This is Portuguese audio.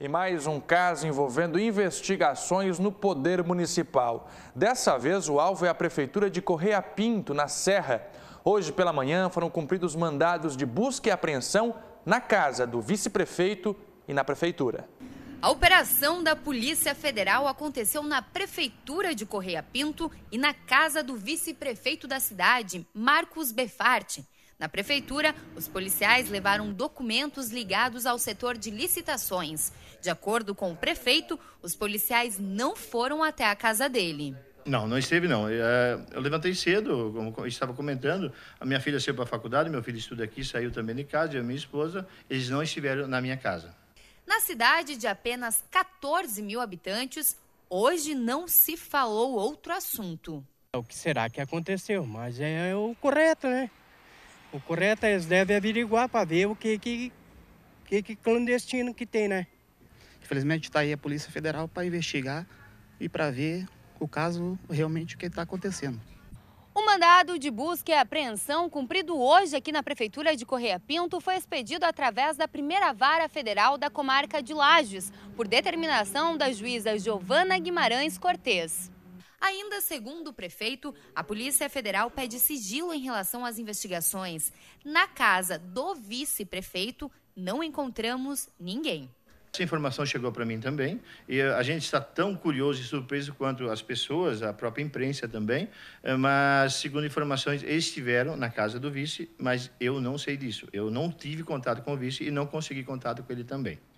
E mais um caso envolvendo investigações no Poder Municipal. Dessa vez, o alvo é a Prefeitura de Correia Pinto, na Serra. Hoje pela manhã foram cumpridos mandados de busca e apreensão na casa do vice-prefeito e na Prefeitura. A operação da Polícia Federal aconteceu na Prefeitura de Correia Pinto e na casa do vice-prefeito da cidade, Marcos Befarte. Na prefeitura, os policiais levaram documentos ligados ao setor de licitações. De acordo com o prefeito, os policiais não foram até a casa dele. Não, não esteve não. É, eu levantei cedo, como estava comentando, a minha filha saiu para a faculdade, meu filho estuda aqui, saiu também de casa, e a minha esposa, eles não estiveram na minha casa. Na cidade de apenas 14 mil habitantes, hoje não se falou outro assunto. É o que será que aconteceu? Mas é o correto, né? O correto é eles devem averiguar para ver o que, que, que, que clandestino que tem, né? Infelizmente está aí a Polícia Federal para investigar e para ver o caso realmente o que está acontecendo. O mandado de busca e apreensão cumprido hoje aqui na Prefeitura de Correia Pinto foi expedido através da primeira vara federal da comarca de Lages, por determinação da juíza Giovana Guimarães Cortes. Ainda segundo o prefeito, a Polícia Federal pede sigilo em relação às investigações. Na casa do vice-prefeito, não encontramos ninguém. Essa informação chegou para mim também e a gente está tão curioso e surpreso quanto as pessoas, a própria imprensa também. Eh, mas, segundo informações, eles estiveram na casa do vice, mas eu não sei disso. Eu não tive contato com o vice e não consegui contato com ele também.